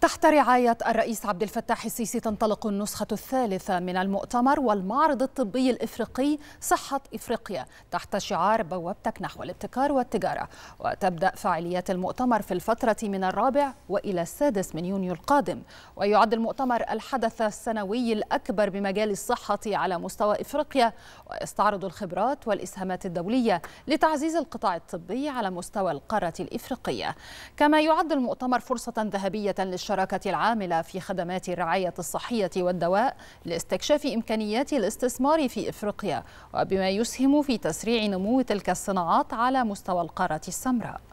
تحت رعاية الرئيس عبد الفتاح السيسي تنطلق النسخة الثالثة من المؤتمر والمعرض الطبي الإفريقي صحة إفريقيا تحت شعار بوابتك نحو الابتكار والتجارة وتبدأ فعاليات المؤتمر في الفترة من الرابع وإلى السادس من يونيو القادم ويعد المؤتمر الحدث السنوي الأكبر بمجال الصحة على مستوى إفريقيا ويستعرض الخبرات والإسهامات الدولية لتعزيز القطاع الطبي على مستوى القارة الإفريقية كما يعد المؤتمر فرصة ذهبية للشباب الشراكة العاملة في خدمات الرعاية الصحية والدواء لاستكشاف إمكانيات الاستثمار في إفريقيا وبما يسهم في تسريع نمو تلك الصناعات على مستوى القارة السمراء